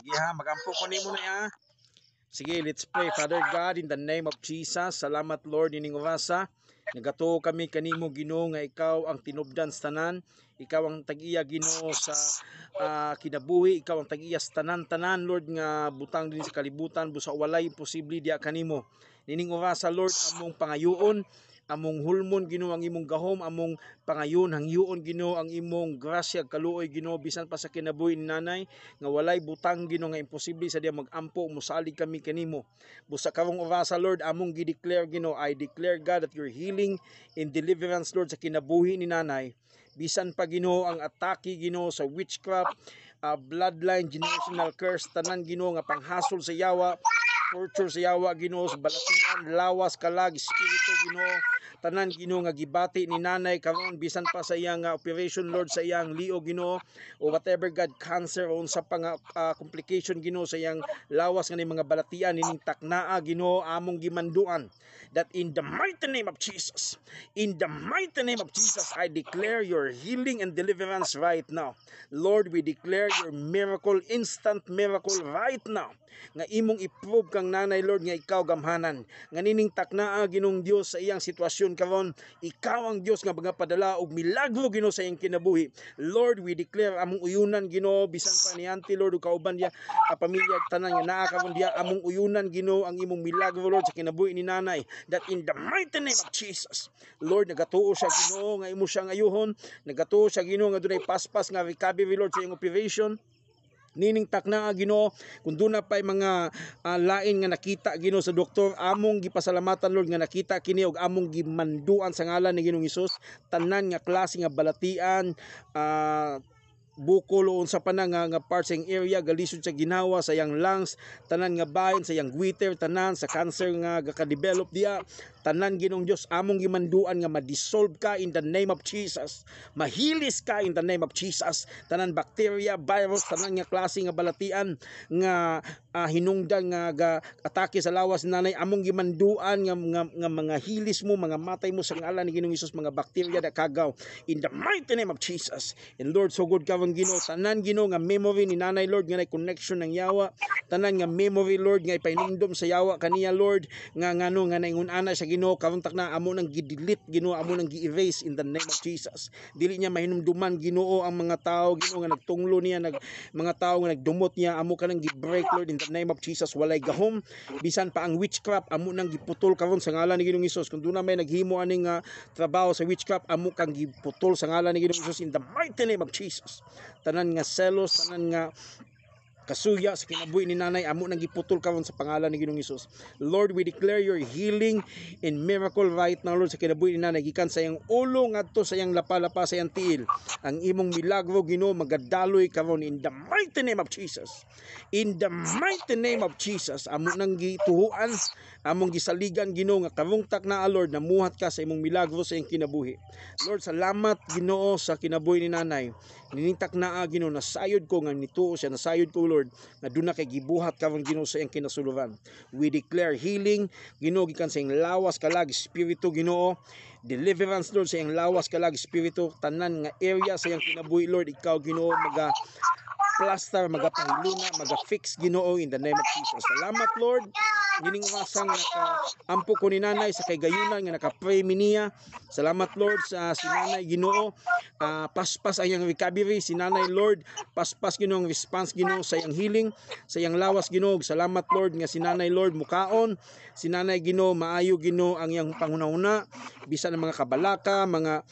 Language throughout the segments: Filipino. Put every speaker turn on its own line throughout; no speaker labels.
Sige ha, magampo ko nimo na ha. Sige, let's pray. Ah, Father God, in the name of Jesus, salamat Lord ining ubasa. Nagato kami kanimo Ginoo nga ikaw ang tinubdan sa tanan, ikaw ang tagiya Ginoo sa uh, kinabuhi, ikaw ang tagiya sa tanan-tanan Lord nga butang din sa kalibutan busa walay posible dia kanimo. Nining ubasa Lord among pangayoon among hulmon Ginoo ang imong gahom among pangayon hangyoon Ginoo ang imong grasya kaluoy Ginoo bisan pa sa kinabuhi ni nanay nga walay butang Ginoo nga imposible sa dia magampo musalig kami kanimo busa karong orasa Lord among gi declare Ginoo I declare God that your healing and deliverance Lord sa kinabuhi ni nanay bisan pa Ginoo ang atake Ginoo sa witchcraft uh, bloodline generational curse tanan Ginoo nga panghasol sa yawa Torture siyawa Ginoo sa balatian, lawas kalag, espiritu Ginoo, tanan Ginoo nga gibati ni nanay karon bisan pa sa iyang uh, operation Lord sa iyang liyo Ginoo o whatever God cancer o unsa pa nga uh, complication Ginoo sa iyang lawas nga ni mga balatian ining taknaa Ginoo among gimanduan that in the mighty name of Jesus in the mighty name of Jesus I declare your healing and deliverance right now Lord we declare your miracle instant miracle right now nga imong iprove kang nanay Lord nga ikaw gamhanan nga nining taknaa ginong Dios sa iyang sitwasyon karon ikaw ang Dios nga padala og milagro Ginoo sa iyang kinabuhi Lord we declare among uyunan Ginoo bisan pa ni Auntie Lord ug kauban diya a pamilya tanan nga naa karon diya among uyunan Ginoo ang imong milagro Lord sa kinabuhi ni nanay that in the mighty name of Jesus Lord nagatuo siya Ginoo nga imo siyang ayuhon nagatuo siya Ginoo nga dunay paspas nga recovery Lord sa iyang operation niningtak na ah, Ginoo kun na pay mga uh, lain nga nakita Ginoo sa doktor among gipasalamatan Lord nga nakita kini og among gimanduan sa ngalan ni Ginoong Hesus tanan nga klase nga balatian uh, bukol o sa panang nga, nga parts area galisod sa ginawa sa yang lungs tanan nga bahin sa yang goiter tanan sa cancer nga gaka-develop dia tanan ginong Dios among gimanduan nga ma-dissolve ka in the name of Jesus mahilis ka in the name of Jesus tanan bacteria virus tanan nga klase nga balatian nga uh, hinungdan nga, nga atake sa lawas nanay among gimanduan nga, nga, nga mga hilis mo mga matay mo sa ngalan ni Ginoong Hesus mga bacteria da kagaw in the mighty name of Jesus and Lord so good ka bang Ginoo tanan Ginoo nga memory ni nanay Lord nga nay connection ng yawa tanan nga memory Lord nga ipainumdom sa yawa kaniya Lord nga ngano nga, nga nangunana sa Ginoo karon tak na amo nang gidelete Ginoo amo nang gi-erase in the name of Jesus dili niya mahinumduman Ginoo ang mga tao Ginoo nga nagtunglo niya nag mga tao nga nagdumot niya amo ka nang gi-break Lord in the name of Jesus walay gahom bisan pa ang witchcraft amo nang giputol karon sa ngalan ni Ginoong Hesus kun na may naghimo aning uh, trabaho sa witchcraft amo kang giputol sa ngalan ni Ginoong Hesus in the mighty name of Jesus tanan nga selos tanan nga kasuya sa kinabuhi ni nanay amo nang giputol karon sa pangalan ni Ginoong Hesus Lord we declare your healing and miracle right now Lord sa kinabuhi ni nanay gikan sa iyang ulo ngadto sa iyang lapalapa sa iyang tiil ang imong milagro Ginoo magadaloy karon in the mighty name of Jesus in the mighty name of Jesus amo nang gituhuan among gisaligan Ginoo nga karungtak na Lord namuhat ka sa imong milagro sa iyang kinabuhi Lord salamat Ginoo sa kinabuhi ni nanay ninintak na Ginoo nasayod ko nga nituo siya nasayod ko Lord Lord na duna kay gibuhat kawang Ginoo sa iyang kinasuluban we declare healing Ginoo gikan sa iyang lawas kalag espiritu Ginoo deliverance Lord sa iyang lawas kalag espiritu tanan nga area sa iyang kinabuhi Lord ikaw Ginoo maga plaster, magapahiluna, maga-fix, Ginoo, in the name of Jesus. Salamat, Lord. Gining wasang nakaampo ko ni nanay sa kagayunan nga nakapray mi niya. Salamat Lord sa si nanay Ginoo. Uh, paspas ang iyang recovery si nanay Lord. Paspas Ginoo ang response Ginoo sa iyang healing, sa iyang lawas Ginoo. Salamat Lord nga si nanay Lord mukaon. Si nanay Ginoo maayo Ginoo ang iyang pangunauna bisan ang mga kabalaka, mga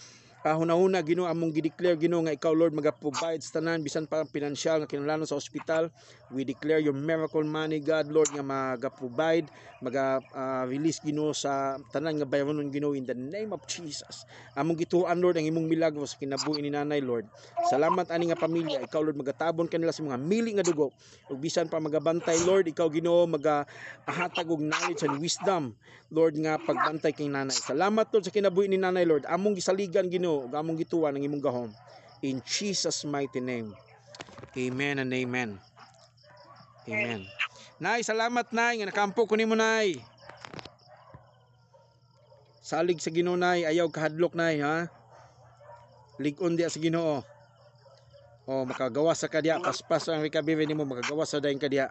kahuna una Ginoo among gideclare Ginoo nga ikaw Lord magaprovide sa tanan bisan pa ang pinansyal nga kinahanglan sa ospital. We declare your miracle money God Lord nga magaprovide, maga-release ah, Ginoo sa tanan nga bayronon Ginoo in the name of Jesus. Among gituan Lord ang imong milagro sa kinabuhi ni nanay Lord. Salamat ani nga pamilya, ikaw Lord magatabon kanila sa mga mili nga dugo ug bisan pa magabantay Lord, ikaw Ginoo magahatag og knowledge and wisdom Lord nga pagbantay kay nanay. Salamat Lord sa kinabuhi ni nanay Lord. Among gisaligan Ginoo gamong gituwa ng imong gahom in Jesus mighty name amen and amen amen nay salamat nay nga nakampo ko nimo nay salig sa Ginoo nay ayaw kahadlok nay ha ligon dia sa Ginoo oh makagawa sa kadya paspas ang recovery nimo makagawa sa dayon kadya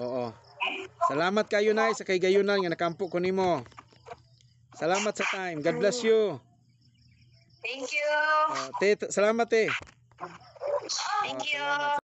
oo salamat kayo nay sa kay gayunan nga nakampo ko nimo Salamat sa time. God bless you. Thank you. Uh, ah, te, salamat te. Eh. Thank you. Uh, salamat.